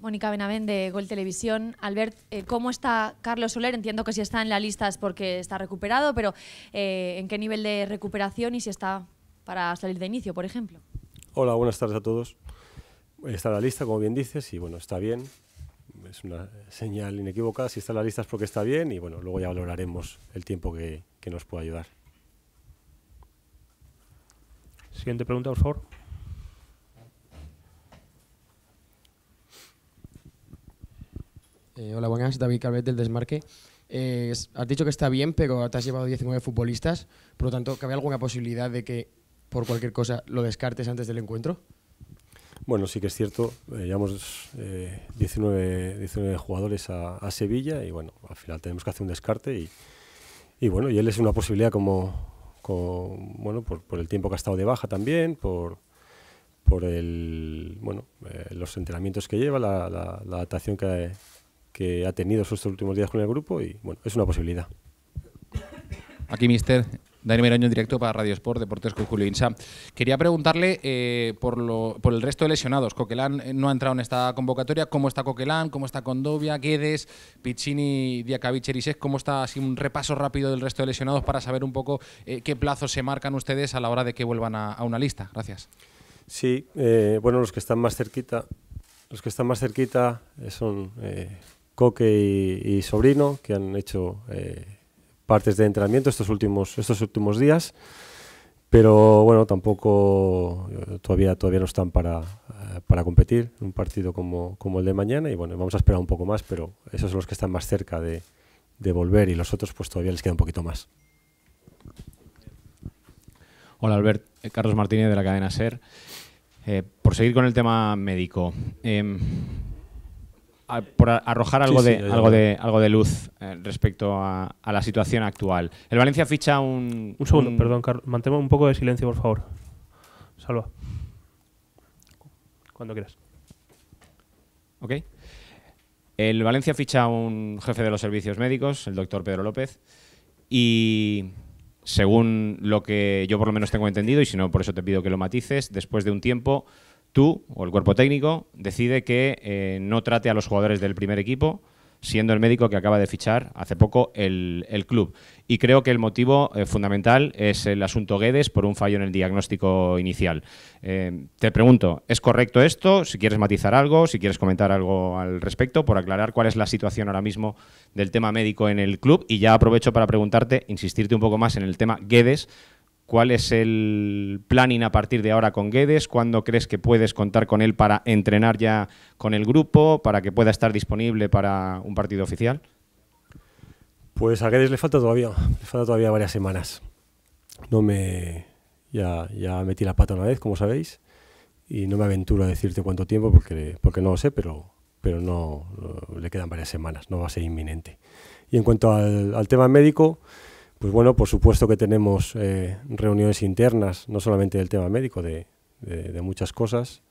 Mónica Benavén de Gol Televisión. Albert, eh, ¿cómo está Carlos Soler? Entiendo que si está en la lista es porque está recuperado, pero eh, ¿en qué nivel de recuperación y si está para salir de inicio, por ejemplo? Hola, buenas tardes a todos. Está en la lista, como bien dices, y bueno, está bien. Es una señal inequívoca. Si está en la lista es porque está bien y bueno, luego ya valoraremos el tiempo que, que nos pueda ayudar. Siguiente pregunta, por favor. Eh, hola, buenas, David Calvet del Desmarque. Eh, has dicho que está bien, pero te has llevado 19 futbolistas, por lo tanto, ¿cabe alguna posibilidad de que por cualquier cosa lo descartes antes del encuentro? Bueno, sí que es cierto, eh, llevamos 19, 19, jugadores a, Sevilla y bueno, al final tenemos que hacer un descarte y, bueno, y él es una posibilidad como, bueno, por, el tiempo que ha estado de baja también, por, por el, bueno, los entrenamientos que lleva, la, la, adaptación que, que ha tenido sus últimos días con el grupo y bueno, es una posibilidad. Aquí, mister, Dani Meraño en directo para Radio Sport, Deportes con Julio Quería preguntarle eh, por, el resto de lesionados. Coquelán eh, no ha entrado en esta convocatoria. ¿Cómo está Coquelán? ¿Cómo está Condovia? Guedes, Piccini, Diacavich, Erisex. ¿Cómo está así un repaso rápido del resto de lesionados para saber un poco eh, qué plazos se marcan ustedes a la hora de que vuelvan a, una lista? Gracias. Sí, bueno, los que están más cerquita, los que están más cerquita son Coque y, Sobrino, que han hecho eh, partes de entrenamiento estos últimos, estos últimos días. Pero bueno, tampoco eh, todavía, todavía no están eh, para, competir en un partido como, como, el de mañana. Y bueno, vamos a esperar un poco más, pero esos son los que están más cerca de, volver y los otros pues todavía les queda un poquito más. Hola Albert, Carlos Martínez de la cadena SER. por seguir con el tema médico, em, por arrojar algo, de, algo, algo de luz eh, respecto a, la situación actual. El Valencia ficha un... Un segundo, perdón, Carlos. Mantemos un poco de silencio, por favor. Salva. Cuando quieras. Ok. El Valencia ficha un jefe de los servicios médicos, el doctor Pedro López, y según lo que yo por lo menos tengo entendido, y si no, por eso te pido que lo matices, después de un tiempo tú o el cuerpo técnico decide que eh, no trate a los jugadores del primer equipo, siendo el médico que acaba de fichar hace poco el, club. Y creo que el motivo eh, fundamental es el asunto Guedes por un fallo en el diagnóstico inicial. Eh, te pregunto, ¿es correcto esto? Si quieres matizar algo, si quieres comentar algo al respecto, por aclarar cuál es la situación ahora mismo del tema médico en el club. Y ya aprovecho para preguntarte, insistirte un poco más en el tema Guedes, ¿Cuál es el planning a partir de ahora con Guedes? ¿Cuándo crees que puedes contar con él para entrenar ya con el grupo, para que pueda estar disponible para un partido oficial? Pues a Guedes le falta todavía, le falta todavía varias semanas. No me ya, ya metí la pata una vez, como sabéis, y no me aventuro a decirte cuánto tiempo porque, porque no lo sé, pero, pero no, le quedan varias semanas, no va a ser inminente. Y en cuanto al, al tema médico, pues bueno, por supuesto que tenemos eh, reuniones internas, no solamente del tema médico, de, muchas cosas.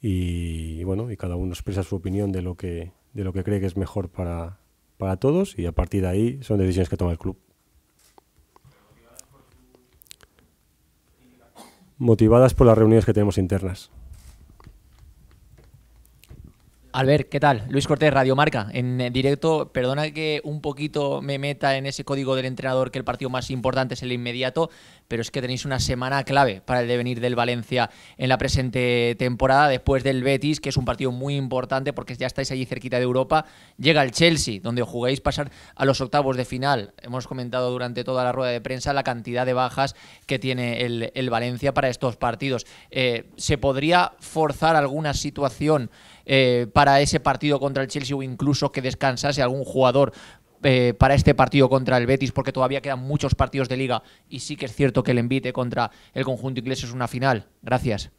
Y, bueno, y cada uno expresa su opinión de lo que, de lo que cree que es mejor para, para todos y a partir de ahí son decisiones que toma el club. Motivadas por las reuniones que tenemos internas. Albert, ¿qué tal? Luis Cortés, Radio Marca. en eh, directo. Perdona que un poquito me meta en ese código del entrenador que el partido más importante es el inmediato, pero es que tenéis una semana clave para el devenir del Valencia en la presente temporada, después del Betis, que es un partido muy importante porque ya estáis allí cerquita de Europa. Llega el Chelsea, donde jugáis pasar a los octavos de final. Hemos comentado durante toda la rueda de prensa la cantidad de bajas que tiene el, Valencia para estos partidos. Eh, ¿Se podría forzar alguna situación? Eh, para ese partido contra el Chelsea o incluso que descansase algún jugador eh, para este partido contra el Betis, porque todavía quedan muchos partidos de liga y sí que es cierto que el envite contra el conjunto inglés es una final. Gracias.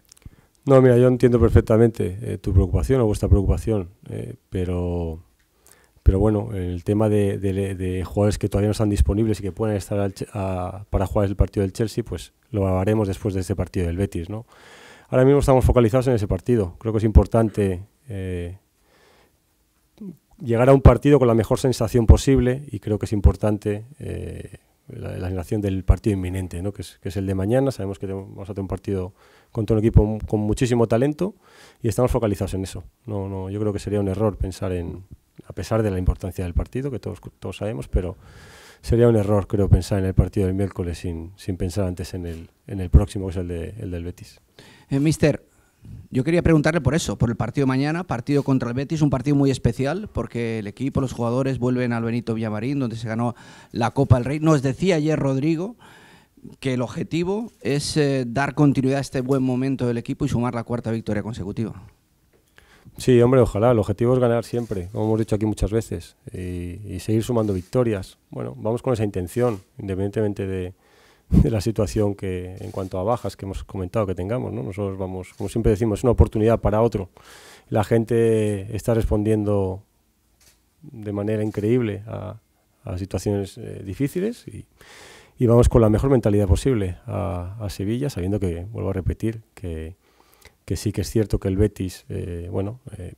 No, mira, yo entiendo perfectamente eh, tu preocupación o vuestra preocupación, pero, pero bueno, el tema de, jugadores que todavía no están disponibles y que pueden estar para jugar el partido del Chelsea, pues lo haremos después de ese partido del Betis, ¿no? Ahora mismo estamos focalizados en ese partido. Creo que es importante eh, llegar a un partido con la mejor sensación posible y creo que es importante eh, la, generación del partido inminente, ¿no? que, es, el de mañana. Sabemos que vamos a tener un partido con todo un equipo con muchísimo talento y estamos focalizados en eso. No, no, yo creo que sería un error pensar en, a pesar de la importancia del partido, que todos, todos sabemos, pero sería un error, creo, pensar en el partido del miércoles sin, sin pensar antes en el, en el próximo, que es el, el del Betis. Eh, mister, yo quería preguntarle por eso, por el partido de mañana, partido contra el Betis, un partido muy especial porque el equipo, los jugadores vuelven al Benito Villamarín, donde se ganó la Copa del Rey. Nos decía ayer Rodrigo que el objetivo es eh, dar continuidad a este buen momento del equipo y sumar la cuarta victoria consecutiva. Sí, hombre, ojalá. El objetivo es ganar siempre, como hemos dicho aquí muchas veces, y seguir sumando victorias. Bueno, vamos con esa intención, independientemente de, de la situación que en cuanto a bajas que hemos comentado que tengamos. Nosotros vamos, como siempre decimos, es una oportunidad para otro. La gente está respondiendo de manera increíble a, situaciones eh, difíciles y, vamos con la mejor mentalidad posible a, Sevilla, sabiendo que, vuelvo a repetir, que, sí que es cierto que el Betis, eh, bueno, eh,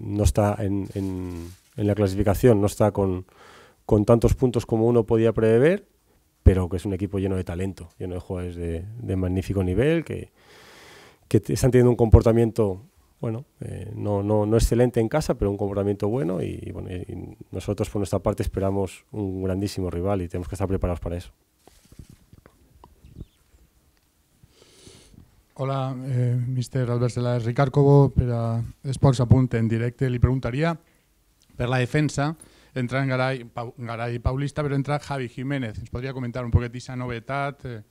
no está en, la clasificación, no está con, con tantos puntos como uno podía prever, pero que es un equipo lleno de talento, lleno de jugadores de, magnífico nivel, que, que, están teniendo un comportamiento, bueno, eh, no, excelente en casa, pero un comportamiento bueno y, nosotros por nuestra parte esperamos un grandísimo rival y tenemos que estar preparados para eso. Hola, eh, mister Albert de la Cobo para Apunte en directo. Le preguntaría, por la defensa, entra en Garay, Pau, Garay Paulista, però entra Javi Jiménez. Ens podria comentar un poquet aquesta novetat, eh,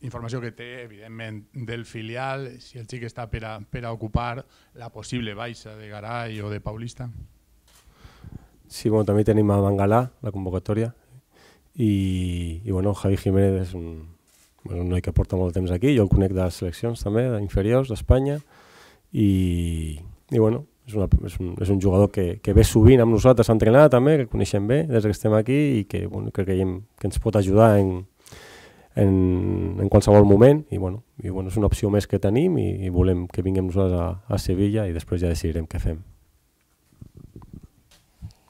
informació que té, evidentment, del filial, si el xic està per a, per a ocupar la possible baixa de Garay o de Paulista. Sí, bueno, també tenim a Mangalá, la convocatòria, i, i bueno, Javi Jiménez és un, bueno, un noi que porta molt de temps aquí, jo el conec de les seleccions també, d'inferiors d'Espanya, i, i bueno, és, una, és, un, és un jugador que, que ve sovint amb nosaltres a entrenar també, que el coneixem bé des que estem aquí i que, bueno, que creiem que ens pot ajudar en, en, en qualsevol moment i, bueno, i bueno, és una opció més que tenim i, i volem que vinguem nosaltres a, a Sevilla i després ja decidirem què fem.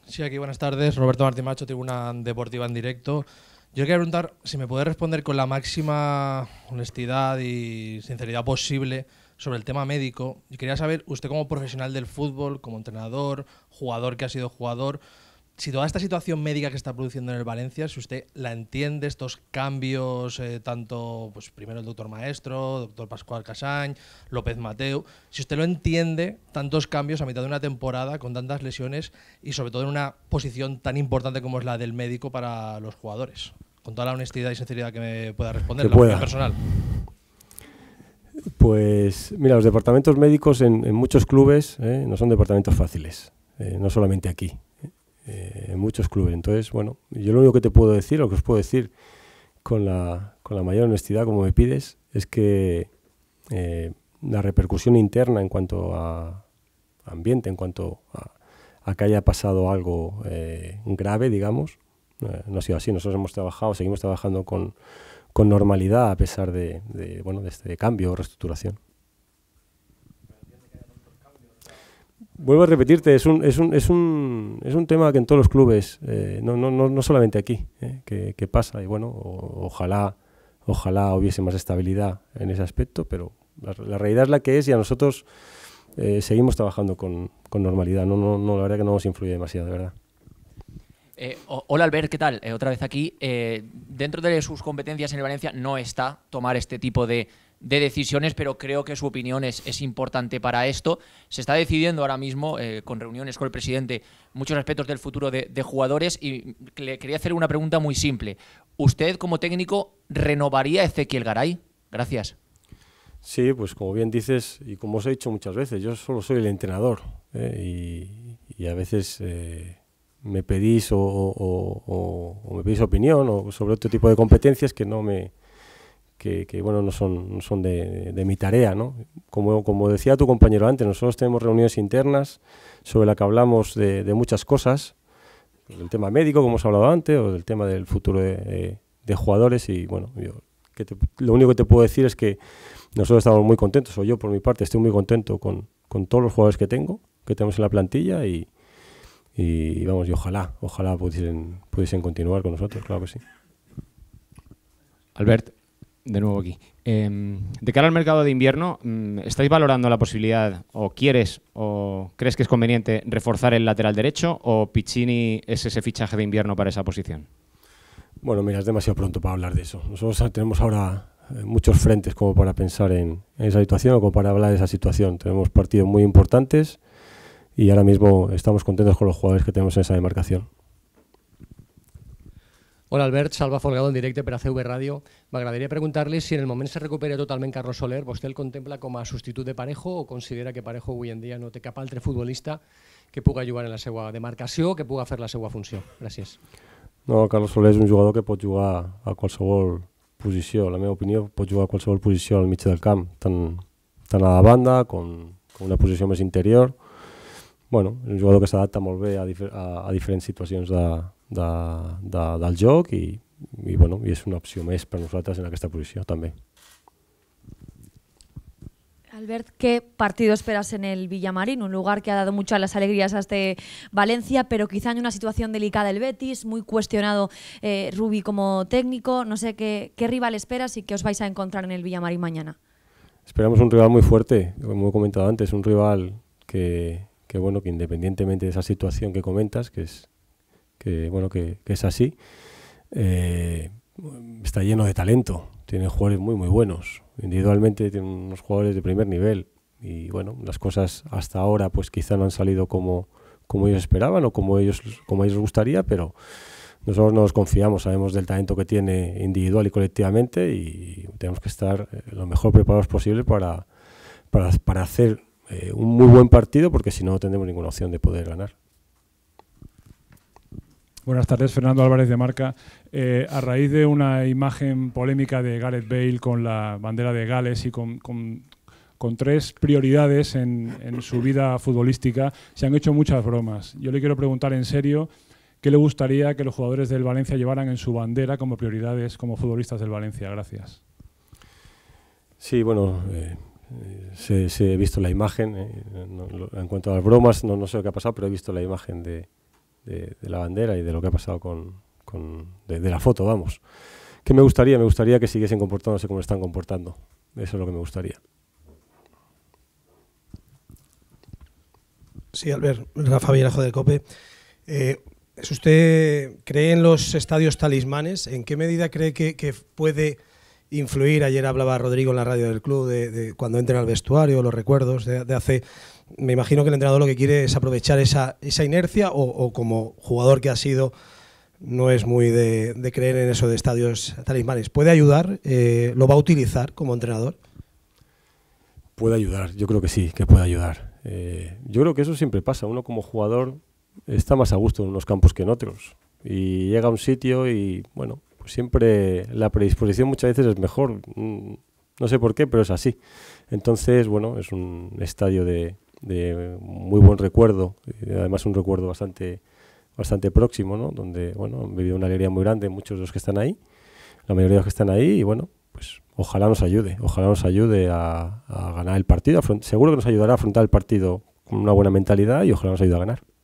Sí, aquí buenas tardes. Roberto Martín Macho, Tribuna Deportiva en directo. Yo quería preguntar si me puede responder con la máxima honestidad y sinceridad posible sobre el tema médico. Y quería saber, usted como profesional del fútbol, como entrenador, jugador que ha sido jugador, si toda esta situación médica que está produciendo en el Valencia, si usted la entiende, estos cambios, eh, tanto pues primero el doctor Maestro, doctor Pascual Casañ, López Mateo, si usted lo entiende, tantos cambios a mitad de una temporada con tantas lesiones y sobre todo en una posición tan importante como es la del médico para los jugadores. Con toda la honestidad y sinceridad que me pueda responder, la personal. Pues mira, los departamentos médicos en, muchos clubes eh, no son departamentos fáciles, eh, no solamente aquí, eh, en muchos clubes. Entonces, bueno, yo lo único que te puedo decir, lo que os puedo decir con la, con la mayor honestidad, como me pides, es que la repercusión interna en cuanto a ambiente, en cuanto a que haya pasado algo grave, digamos, no ha sido así. Nosotros hemos trabajado, seguimos trabajando con con normalidad a pesar de, bueno, de este cambio o reestructuración. Vuelvo a repetirte, es un, es un, es un, es un tema que en todos los clubes, eh, no, no, no, solamente aquí, eh, que, pasa. Y bueno, ojalá, ojalá hubiese más estabilidad en ese aspecto, pero la, realidad es la que es y a nosotros eh, seguimos trabajando con, con normalidad. No, no, no, la verdad que no nos influye demasiado, de verdad. Eh, hola Albert, ¿qué tal? Eh, otra vez aquí. Eh, dentro de sus competencias en el Valencia no está tomar este tipo de, decisiones, pero creo que su opinión es, importante para esto. Se está decidiendo ahora mismo, con reuniones con el presidente, muchos aspectos del futuro de, jugadores y le quería hacer una pregunta muy simple. ¿Usted como técnico renovaría a Ezequiel Garay? Gracias. Sí, pues como bien dices y como os he dicho muchas veces, yo solo soy el entrenador y, y, a veces me pedís o, me pedís opinión o sobre otro tipo de competencias que no me que, bueno no son, son de, mi tarea ¿no? como, como decía tu compañero antes nosotros tenemos reuniones internas sobre la que hablamos de, muchas cosas El tema médico como hemos hablado antes o del tema del futuro de, jugadores y bueno yo que lo único que te puedo decir es que nosotros estamos muy contentos o yo por mi parte estoy muy contento con, con todos los jugadores que tengo que tenemos en la plantilla y, y vamos, y ojalá, ojalá pudiesen, continuar con nosotros, claro que sí. Albert, de nuevo aquí. Em, de cara al mercado de invierno, mm, ¿estáis valorando la posibilidad o quieres o crees que es conveniente reforzar el lateral derecho o Piccini es ese fichaje de invierno para esa posición? Bueno, mira, es demasiado pronto para hablar de eso. Nosotros tenemos ahora eh, muchos frentes como para pensar en esa situación o como para hablar de esa situación. Tenemos partidos muy importantes y ahora mismo estamos contentos con los jugadores que tenemos en esa demarcación. Hola Albert, Salva Folgado en directo para CV Radio. Me agradaría preguntarle si en el momento se recupera totalmente Carlos Soler, ¿usted lo contempla como sustituto de Parejo o considera que Parejo hoy en día no te capa altre futbolista que pueda jugar en la demarcación o que pueda hacer la segunda función? Gracias. No, Carlos Soler es un jugador que puede jugar a cualquier posición, la mi opinión puede jugar a qualsevol posición al medio del campo, tan tan a la banda con una posición más interior, bueno, un jugador que se adapta bé a, diferentes a, a del juego y es bueno, y es una opción más para nosotros en esta posición también. Albert, ¿qué partido esperas en el Villamarín? Un lugar que ha dado muchas las alegrías a este Valencia, pero quizá en una situación delicada el Betis, muy cuestionado eh, Rubi como técnico. No sé qué, qué rival esperas y qué os vais a encontrar en el Villamarín mañana. Esperamos un rival muy fuerte, como he comentado antes, un rival que, que bueno, que independientemente de esa situación que comentas, que es que bueno, que, es así, eh, está lleno de talento, tiene jugadores muy muy buenos, individualmente tiene unos jugadores de primer nivel y bueno, las cosas hasta ahora pues quizá no han salido como, como ellos esperaban o como ellos como a ellos gustaría, pero nosotros nos confiamos, sabemos del talento que tiene individual y colectivamente y tenemos que estar eh, lo mejor preparados posible para, para, para hacer eh, un muy buen partido porque si no, no tendremos ninguna opción de poder ganar. Buenas tardes, Fernando Álvarez de Marca. Eh, a raíz de una imagen polémica de Gareth Bale con la bandera de Gales y con, tres prioridades en, su vida futbolística, se han hecho muchas bromas. Yo le quiero preguntar en serio qué le gustaría que los jugadores del Valencia llevaran en su bandera como prioridades como futbolistas del Valencia. Gracias. Sí, bueno, eh, se, he visto la imagen, eh, en cuanto a las bromas, no, no, sé lo que ha pasado, pero he visto la imagen de, la bandera y de lo que ha pasado con, de, la foto, vamos. ¿Qué me gustaría? Me gustaría que siguiesen comportándose como están comportando. Eso es lo que me gustaría. Sí, Albert, Rafa Villajo del COPE. Eh, ¿Usted cree en los estadios talismanes? ¿En qué medida cree que puede influir. Ayer hablaba Rodrigo en la radio del club de, cuando entra al vestuario, los recuerdos de, hace. Me imagino que el entrenador lo que quiere es aprovechar esa, esa inercia o, como jugador que ha sido no es muy de, creer en eso de estadios talismanes. ¿Puede ayudar? Eh, ¿Lo va a utilizar como entrenador? Puede ayudar, yo creo que sí, que puede ayudar. Eh, yo creo que eso siempre pasa. Uno como jugador está más a gusto en unos campos que en otros. Y llega a un sitio y, bueno, siempre la predisposición muchas veces es mejor. Mm, no sé por qué, pero es así. Entonces, bueno, es un estadio de, muy buen recuerdo, eh, además un recuerdo bastante, bastante próximo, ¿no? Donde, bueno, han vivido una alegría muy grande muchos de los que están ahí, la mayoría de los que están ahí, y bueno, pues ojalá nos ayude, ojalá nos ayude a, a ganar el partido, seguro que nos ayudará a afrontar el partido con una buena mentalidad y ojalá nos ayude a ganar.